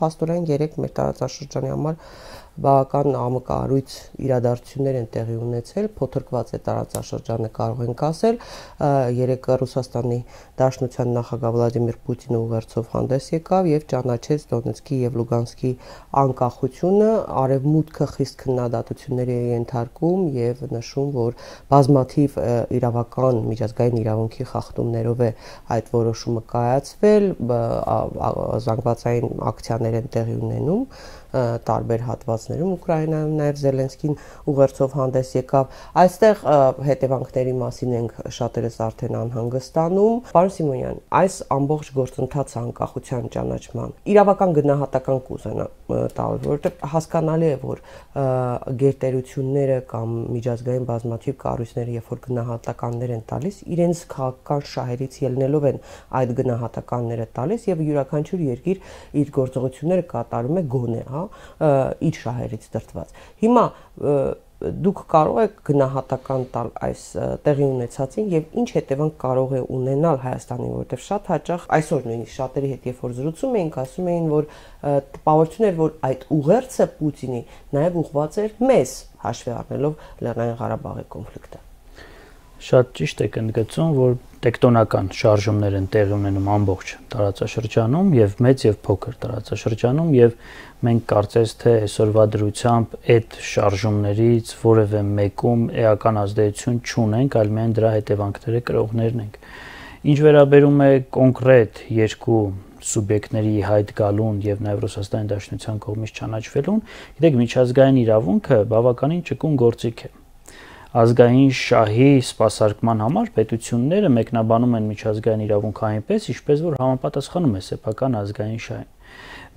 փաստորեն 3 մեր տարածաշրջանի համար բավական ամկարույց իրադարձություններ են տեղի ունեցել, փոթրկված է տարածաշրջանը կարող ենք ասել։ Երեք Ռուսաստանի Դաշնության նախագահ Վլադիմիր Պուտինը ուղերձով հանդես եկավ եւ ճանաչեց Դոնեցկի եւ Լուգանսկի անկախությունը, արևմուտքը խիստ քննադատությունների է ենթարկում եւ նշում, որ բազմաթիվ իրավական միջազգային իրավունքի խախտումներով է այդ որոշումը կայացվել, զանգվածային ակցիաներ գործողություններ են տեղի ունենում տարբեր հատվածներում Ուկրաինայում նաև Զելենսկին ուղերձով հանդես եկավ։ Այստեղ հետևանքների մասին ենք շատերս արդեն անհանգստանում։ Պարոն Սիմոնյան, այս ամբողջ գործընթաց անկախության ճանաչման իրավական գնահատական կուզենա տալ, որովհետև հասկանալի է, որ գերտերությունները կամ միջազգային բազմաթիվ կառույցները, երբ որ գնահատականներ են տալիս, իրենց քաղաքական շահերից ելնելով են այդ գնահատականները տալիս եւ յուրաքանչյուր երկիր իր գործողությունները կատարում է գոնե, հա, հա, իր շահերից դրտված։ Հիմա դուք կարող եք գնահատական տալ այս տեղի ունեցածին եւ ինչ հետևանք կարող է ունենալ Հայաստանին, որտեղ շատ հաճախ այսօր նույնիսկ շատերի հետ երբ որ զրուցում էինք, ասում էին, որ տպավորություն էր, որ այդ ուղերձը Պուտինի նաեւ ուղղված էր մեզ հաշվի առնելով Լեռնային Ղարաբաղի կոնֆլիկտը շատ ճիշտ եք ընդգծում, որ տեկտոնական շարժումներ են տեղի ունենում ամբողջ տարածաշրջանում եւ մեծ եւ փոքր տարածաշրջանում եւ մենք կարծես թե այսօրվա դրությամբ այդ շարժումներից որևէ մեկում էական ազդեցություն չունենք, այլ միայն դրա հետևանքները կրողներն ենք։ Ինչ վերաբերում է կոնկրետ երկու սուբյեկտների հայտ գալուն եւ նաեւ Ռուսաստանի Դաշնության կողմից ճանաչվելուն, գիտեք, միջազգային իրավունքը բավականին ճկուն գործիք է։ Ա, ազգային շահի սպասարկման համար պետությունները մեկնաբանում են միջազգային իրավունքը այնպես, ինչպես որ համապատասխանում է սեփական ազգային շահին։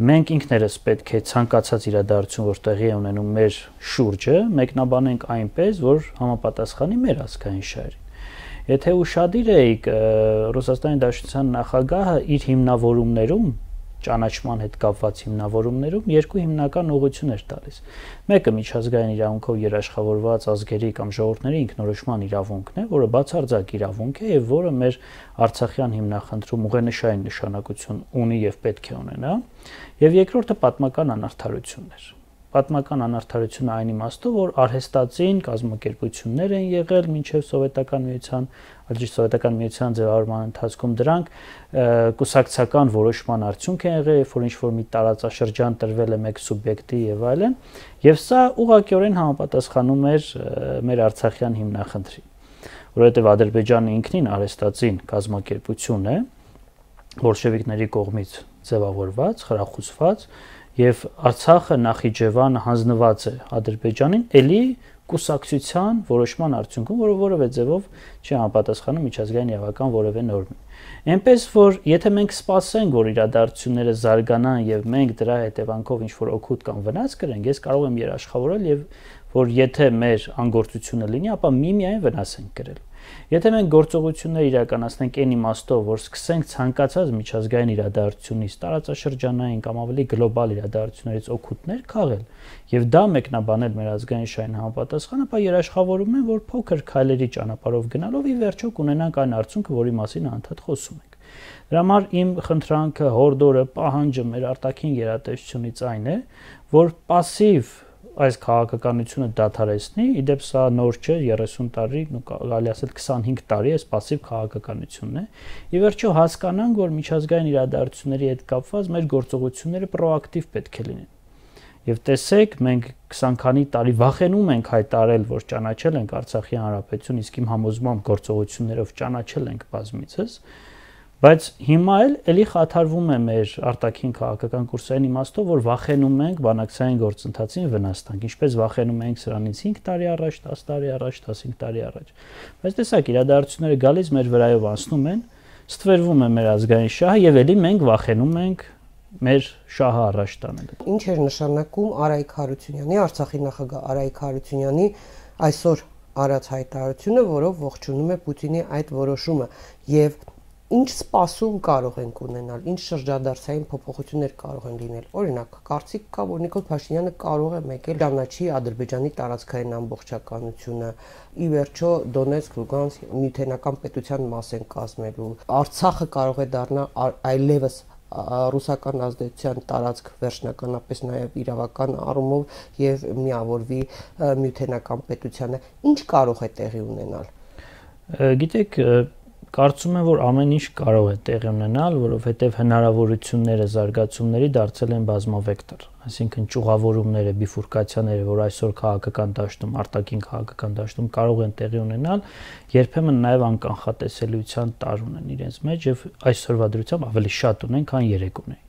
Մենք ինքներս պետք է ցանկացած իրադարձություն, որ տեղի է ունենում մեր շուրջը, մեկնաբանենք այնպես, որ համապատասխանի մեր ազգային շահերին։ Եթե ուշադիր եք Ռուսաստանի Դաշնության նախագահը իր հիմնավորումներում ճանաչման հետ կապված հիմնավորումներում երկու հիմնական ուղղություն էր տալիս։ Մեկը միջազգային իրավունքով երաշխավորված ազգերի կամ ժողովուրդների ինքնորոշման իրավունքն է, որը բացարձակ իրավունք է եւ որը մեր Արցախյան հիմնախնդրում ուղենշային նշանակություն ունի եւ պետք է ունենա։ Եվ երկրորդը պատմական անարդարությունն էր Պատմական անարդարությունը այն իմաստով, որ արհեստացին կազմակերպություններ են եղել մինչև սովետական միության, ալջի սովետական միության ձևավորման ընթացքում դրանք կուսակցական որոշման արդյունք են եղել, երբ որ ինչ-որ մի տարածաշրջան տրվել է մեկ սուբյեկտի եւ այլն, եւ սա ուղղակիորեն համապատասխանում էր մեր Արցախյան հիմնախնդրին, որովհետեւ Ադրբեջանը ինքնին արհեստացին կազմակերպություն է բոլշևիկների կողմից ձևավորված, խրախուսված եւ Արցախը Նախիջևան հանձնված է Ադրբեջանին, ելի կուսակցության որոշման արդյունքում, որը որևէ ձևով չի համապատասխանում միջազգային իրավական որևէ նորմի։ Էնպես որ եթե մենք սպասենք, որ իրադարձությունները զարգանան եւ մենք դրա հետևանքով ինչ-որ օգուտ կամ վնաս կրենք, ես կարող եմ երաշխավորել եւ որ եթե մեր անգործությունը լինի, ապա միմիայն վնաս ենք կրել։ Եթե մենք գործողությունները իրականացնենք այն իմաստով, որ սկսենք ցանկացած միջազգային իրադարձությունից, տարածաշրջանային կամ ավելի գլոբալ իրադարձություններից օգուտներ քաղել եւ դա մեկնաբանել մեր ազգային շահին համապատասխան, ապա երաշխավորում են, որ փոքր քայլերի ճանապարհով գնալով ի վերջո կունենանք այն արդյունքը, որի մասին անդադար խոսում ենք։ Դրա համար իմ խնդրանքը հորդորը պահանջը մեր արտաքին գերատեսչությունից այն է, որ пассив այս քաղաքականությունը դադարեցնի, իդեպ սա նոր չէ, 30 տարի, գալի ասել 25 տարի էս пассив քաղաքականությունն է։ Ի վերջո հասկանանք, որ միջազգային իրադարձությունների հետ կապված մեր գործողությունները պրոակտիվ պետք է լինեն։ Եվ տեսեք, մենք 20-քանի տարի վախենում ենք հայտարել, որ ճանաչել ենք Արցախի հանրապետություն, իսկ իմ համոզմամբ գործողություններով ճանաչել ենք բազմիցս, Բայց հիմա էլ էլի խաթարվում է մեր արտաքին քաղաքական կուրսային իմաստով, որ վախենում ենք բանակցային գործընթացին վնաս տանք, ինչպես վախենում ենք սրանից 5 տարի առաջ, 10 տարի առաջ, 15 տարի առաջ։ Բայց տեսակ իրադարձությունները գալիս մեր վրայով անցնում են, ստվերվում է մեր ազգային շահը եւ էլի մենք վախենում ենք մեր շահը առաջ տանելը։ Ինչ էր նշանակում Արայք Հարությունյանի, Արցախի նախագահ Արայք Հարությունյանի այսօր արած հայտարարությունը, որով ողջունում է Պուտինի այդ որոշումը եւ ինչ սպասում կարող ենք ունենալ, ինչ շրջադարձային փոփոխություններ կարող են լինել։ Օրինակ, կարծիք կա, որ Նիկոլ Փաշինյանը կարող է մեկել ճանաչի Ադրբեջանի տարածքային ամբողջականությունը։ Ի վերջո Դոնեցկ, Լուգանսկ միութենական պետության մաս են կազմելու։ Արցախը կարող է դառնալ այլևս ռուսական ազդեցության տարածք վերջնականապես նաև իրավական առումով եւ միավորվի միութենական պետությանը ինչ կարող է տեղի ունենալ գիտեք Կարծում եմ, որ ամեն ինչ կարող է տեղի ունենալ, որովհետև հնարավորությունները զարգացումների դարձել են բազմավեկտոր։ Այսինքն ճյուղավորումները, բիֆուրկացիաները, որ այսօր քաղաքական դաշտում, արտաքին քաղաքական դաշտում կարող են տեղի ունենալ, երբեմն նաև անկանխատեսելիության տար ունեն իրենց մեջ եւ այսօրվա դրությամբ ավելի շատ ունեն, քան երեք ունեն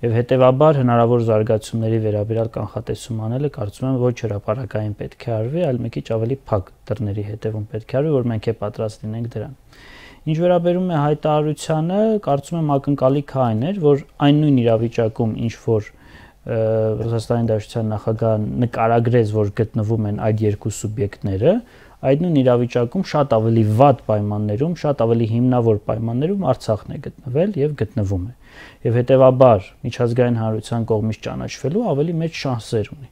եւ հետեւաբար հնարավոր զարգացումների վերաբերյալ կանխատեսում անելը կարծում եմ ոչ հրաապարակային պետք է արվի, այլ մի քիչ ավելի փակ դռների հետևում պետք է արվի, որ մենք է պատրաստ լինենք դրան։ Ինչ վերաբերում է հայտարարությանը, կարծում եմ ակնկալիք այն էր, որ այն նույն իրավիճակում ինչ որ Ռուսաստանի Դաշնության նախագահ նկարագրեց, որ գտնվում են այդ երկու սուբյեկտները, այդ նույն իրավիճակում շատ ավելի վատ պայմաններում, շատ ավելի հիմնավոր պայմաններում Արցախն է գտնվել եւ գտնվում է եւ հետեւաբար միջազգային հանրության կողմից ճանաչվելու ավելի մեծ շանսեր ունի։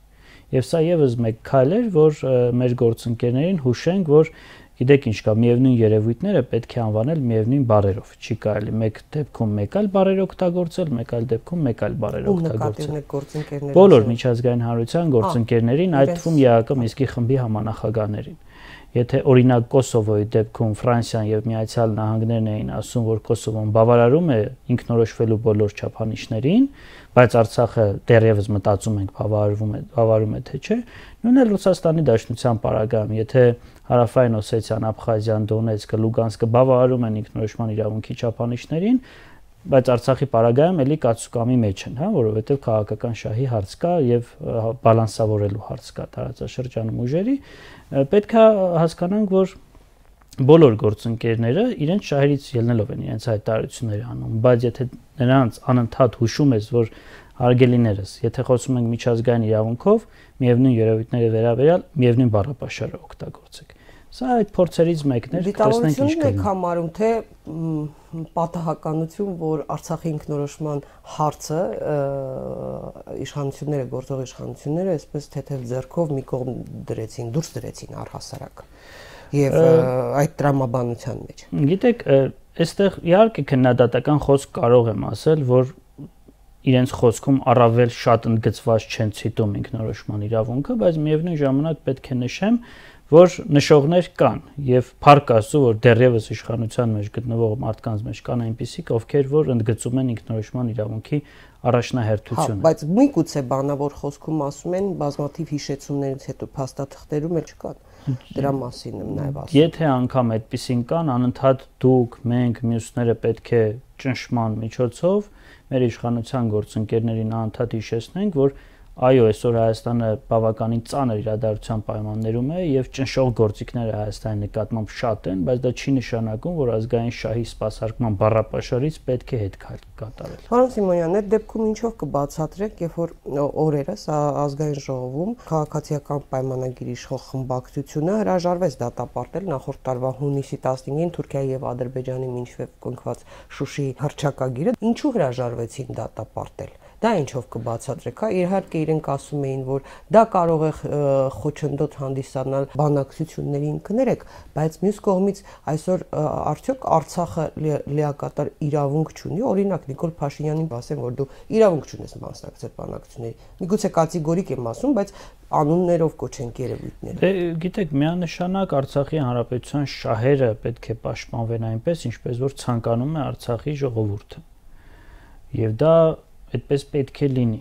Եվ սա եւս մեկ քայլ էր, որ մեր գործընկերներին հուշենք, որ գիտեք ինչ կա, միևնույն երևույթները պետք է անվանել միևնույն բարերով։ Չի կարելի մեկ դեպքում մեկ այլ բարեր օգտագործել, մեկ այլ դեպքում մեկ այլ բարեր օգտագործել։ Բոլոր միջազգային հանրության գործընկերներին, այդ թվում ԵԱԿ Միսկի խմբի համանախագահներին։ Եթե օրինակ Կոսովոյի դեպքում Ֆրանսիան եւ Միացյալ Նահանգներն էին ասում, որ Կոսովոն բավարարում է ինքնորոշվելու բոլոր չափանիշներին, բայց Արցախը դեռևս մտածում ենք բավարարվում է, բավարարում է թե չէ, նույնը Ռուսաստանի Դաշնության պարագայում, եթե Հարավային Օսեթիան, Աբխազիան, Դոնեցկը, Լուգանսկը բավարարում են ինքնորոշման իրավունքի չափանիշներին, բայց Արցախի պարագայում էլի կացուկամի մեջ են, հա, որովհետև քաղաքական շահի հարց կա եւ բալանսավորելու հարց կա տարածաշրջանում ուժերի։ Պետք է հասկանանք, որ բոլոր գործընկերները իրենց շահերից ելնելով են իրենց հայտարարությունները անում, բայց եթե նրանց անընդհատ հուշում ես, որ հարգելիներս, եթե խոսում ենք միջազգային իրավունքով, միևնույն երևույթների վերաբերյալ միևնույն բառապաշարը օգտագործեք։ Սա այդ փորձերից մեկն է։ Դիտավորությունն եք կնեն. համարում, թե պատահականություն, որ Արցախի ինքնորոշման հարցը իշխանությունները, գործող իշխանությունները այսպես թեթև ձեռքով մի կողմ դրեցին, դուրս դրեցին առհասարակ։ Եվ այդ տրամաբանության մեջ։ Գիտեք, այստեղ իհարկե քննադատական խոսք կարող եմ ասել, որ իրենց խոսքում առավել շատ ընդգծված չեն ցիտում ինքնորոշման իրավունքը, բայց միևնույն ժամանակ պետք է նշեմ, որ նշողներ կան եւ փառք Աստծո որ դեռևս իշխանության մեջ գտնվող մարդկանց մեջ կան այնպիսիք, ովքեր որ ընդգծում են ինքնորոշման իրավունքի առաջնահերթությունը։ Հա, բայց մի գուցե բանա որ խոսքում ասում են բազմաթիվ հիշեցումներից հետո փաստաթղթերում էլ չկան դրա մասին եմ նաև ասում։ Եթե անգամ այդպեսին կան, անընդհատ դուք, մենք, մյուսները պետք է ճնշման միջոցով մեր իշխանության գործընկերներին անընդհատ հիշեցնենք, որ Այո, այսօր Հայաստանը բավականին ծանր իրադարձության պայմաններում է եւ ճնշող գործիքները Հայաստանի նկատմամբ շատ են, բայց դա չի նշանակում, որ ազգային շահի սպասարկման բառապաշարից պետք է հետ կատարել։ Պարոն Սիմոնյան, այդ դեպքում ինչով կբացատրեք, երբ որ օրերս ազգային ժողովում քաղաքացիական պայմանագիր իշխող խմբակցությունը հրաժարվեց դատապարտել նախորդ տարվա հունիսի 15-ին Թուրքիայի եւ Ադրբեջանի միջև կնքված Շուշի հռչակագիրը, ինչու հրաժարվեցին դատապարտել։ Դա ինչով կբացատրեք, հա, իհարկե իրենք ասում էին, որ դա կարող է խոչընդոտ հանդիսանալ բանակցությունների ինքներեք, բայց մյուս կողմից այսօր արդյոք Արցախը լիակատար իրավունք չունի, օրինակ Նիկոլ Փաշինյանին ասեմ, որ դու իրավունք չունես մասնակցել բանակցությունների։ Միգուցե կատեգորիկ եմ ասում, բայց անուններով կոչենք երևույթները։ Դե գիտեք, միանշանակ Արցախի հանրապետության շահերը պետք է պաշտպանվեն այնպես, ինչպես որ ցանկանում է Արցախի ժողովուրդը։ Եվ դա այդպես պետք է լինի։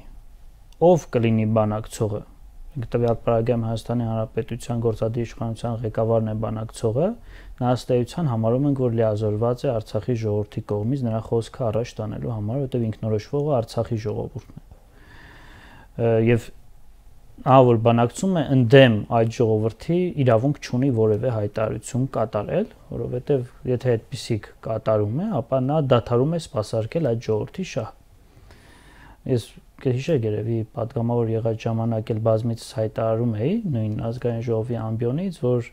Ով կլինի բանակցողը։ Գտավյալ Պարագյամ Հայաստանի Հանրապետության գործադիր իշխանության ղեկավարն է բանակցողը, նա հստայության համարում ենք, որ լիազորված է Արցախի ժողովրդի կողմից նրա խոսքը առաջ տանելու համար, որտեղ ինքնորոշվողը Արցախի ժողովուրդն է։ Եվ ահա որ բանակցում է ընդդեմ այդ ժողովրդի իրավունք չունի որևէ հայտարարություն կատարել, որովհետև եթե այդպիսիք կատարում է, ապա նա դադարում է սпасարկել այդ ժողովրդի շահ ես կհիշեք երևի падգամավոր եղած ժամանակ էլ բազմիցս հայտարարում էի նույն ազգային ժողովի ամբիոնից, որ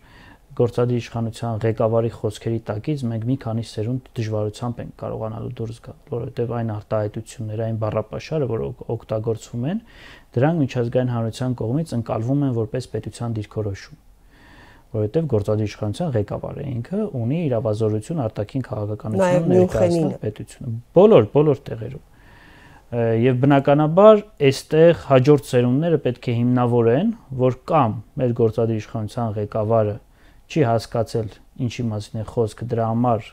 գործադիր իշխանության ղեկավարի խոսքերի տակից մենք մի քանի սերունդ դժվարությամբ ենք կարողանալու դուրս գալ, որովհետև այն արտահայտությունները, այն բառապաշարը, որ օգտագործվում են, դրանք միջազգային հանրության կողմից ընկալվում են որպես պետության դիրքորոշում որովհետև գործադիր իշխանության ղեկավարը ինքը ունի իրավազորություն արտաքին քաղաքականություն ներկայացնել պետությունը։ Բոլոր բոլոր տեղերում եւ բնականաբար այստեղ հաջորդ սերունդները պետք է հիմնավորեն, որ կամ մեր գործադիր իշխանության ղեկավարը չի հասկացել ինչի մասին է խոսքը դրա համար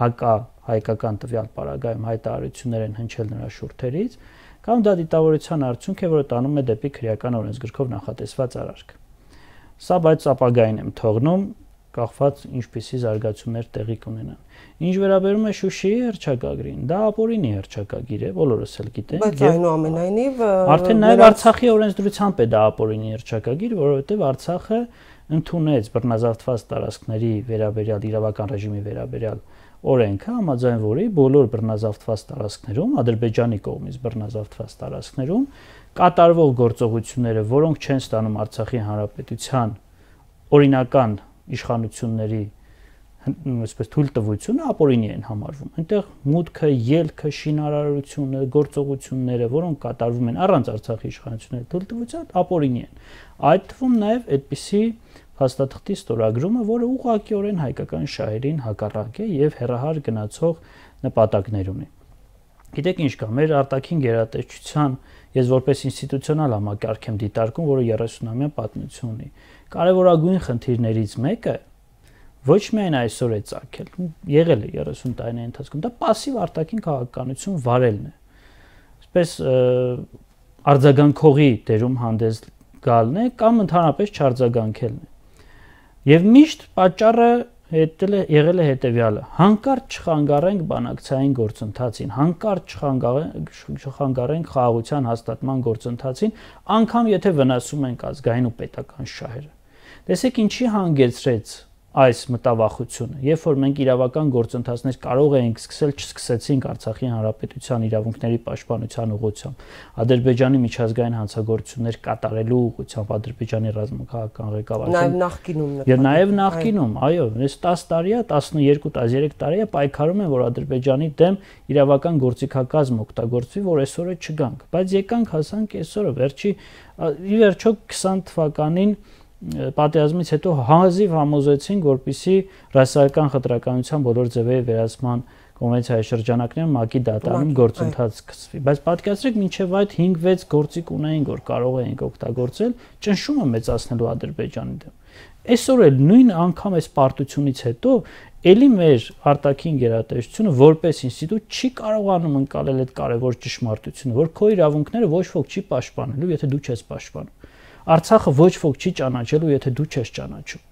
հակա հայկական տվյալ պարագայում հայտարարություններ են հնչել նրա շուրթերից, կամ դա դիտավորության արդյունք է, որը տանում է դեպի քրեական օրենսգրքով նախատեսված արարք։ Սա բայց ապագային եմ թողնում, կախված ինչպիսի զարգացումներ տեղի կունենան։ Ինչ վերաբերում է Շուշիի հերճակագրին, դա ապօրինի հերճակագիր է, բոլորս էլ գիտենք։ Բայց այնուամենայնիվ արդեն նաև Արցախի օրենսդրությամբ է դա ապօրինի հերճակագիր, որովհետև Արցախը ընդունեց բռնազավթված տարածքների վերաբերյալ իրավական ռեժիմի վերաբերյալ օրենքը, համաձայն որի բոլոր բռնազավթված տարածքներում, Ադրբեջանի կողմից բռնազավթված տարածքներում կատարվող գործողությունները, որոնք չեն ստանում Արցախի հանրապետության օրինական իշխանությունների այսպես թույլ տվությունը ապօրինի են համարվում։ Այնտեղ մուտքը, ելքը, շինարարությունը, գործողությունները, որոնք կատարվում են առանց Արցախի իշխանությունների թույլ տվության, ապօրինի են։ Այդ թվում նաև այդպիսի հաստատքի ստորագրումը, որը ուղղակիորեն հայկական շահերին հակառակ է եւ հերահար գնացող նպատակներ ունի։ Գիտեք ինչ կա, մեր արտաքին գերատեսչության ես որպես ինստիտուցիոնալ համակարգ եմ դիտարկում, որը 30-ամյա պատմություն ունի կարևորագույն խնդիրներից մեկը ոչ միայն այսօր է ցակել, եղել է 30 տարիների ընթացքում, դա пассив արտաքին քաղաքականություն վարելն է։ Այսպես արձագանքողի դերում հանդես գալն է կամ ընդհանրապես չարձագանքելն է։ Եվ միշտ պատճառը հետել է եղել է հետեւյալը. հանկարծ չխանգարենք բանակցային գործընթացին, հանկարծ չխանգարենք չխանգարենք խաղաղության հաստատման գործընթացին, անկամ եթե վնասում ենք ազգային ու պետական շահերը։ Տեսեք ինչի հանգեցրեց այս մտավախությունը։ Երբ որ մենք իրավական գործընթացներ կարող էինք սկսել, չսկսեցինք Արցախի հանրապետության իրավունքների պաշտպանության ուղղությամբ, Ադրբեջանի միջազգային հանցագործություններ կատարելու ուղղությամբ, Ադրբեջանի ռազմական ղեկավարության։ Նաև նախկինում նկատի։ Եվ նաև նախկինում, այո, այս 10 տարի է, 12-13 տարի է պայքարում են, որ Ադրբեջանի դեմ իրավական գործիքակազմ օգտագործվի, որ այսօրը չգանք, բայց եկանք հասանք այսօրը, վերջի ի վերջո 20 թվականին պատերազմից հետո հանձիվ համոզեցին, որպիսի ռասայական խտրականության բոլոր ձևերի վերացման կոնվենցիայի շրջանակներում ՄԱԿ-ի դատարանում գործընթաց սկսվի, բայց պատկերացրեք, մինչև այդ 5-6 գործիք ունեին, որ կարող էինք օգտագործել ճնշումը մեծացնելու Ադրբեջանի դեմ։ Այսօր էլ նույն անգամ այս պարտությունից հետո Էլի մեր արտաքին գերատեսչությունը որպես ինստիտուտ չի կարողանում ընկալել այդ կարևոր ճշմարտությունը, որ քո իրավունքները ոչ ոք չի պաշտպանելու, եթե դու չես պաշտպանում։ Արցախը ոչ ոք չի ճանաչելու, եթե դու չես ճանաչում։